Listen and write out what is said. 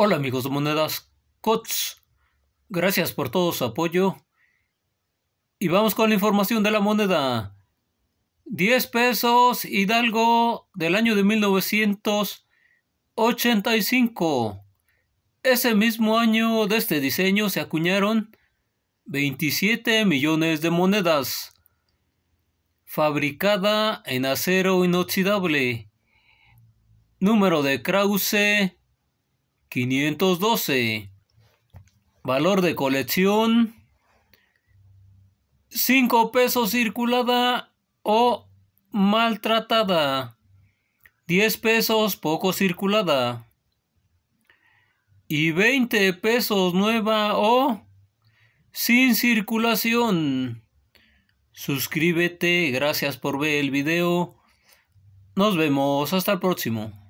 Hola amigos de Monedas COTS, gracias por todo su apoyo. Y vamos con la información de la moneda. 10 pesos Hidalgo del año de 1985. Ese mismo año de este diseño se acuñaron 27 millones de monedas, fabricada en acero inoxidable. Número de Krause 512. Valor de colección. 5 pesos circulada o maltratada. 10 pesos poco circulada. Y 20 pesos nueva o sin circulación. Suscríbete, gracias por ver el video. Nos vemos, hasta el próximo.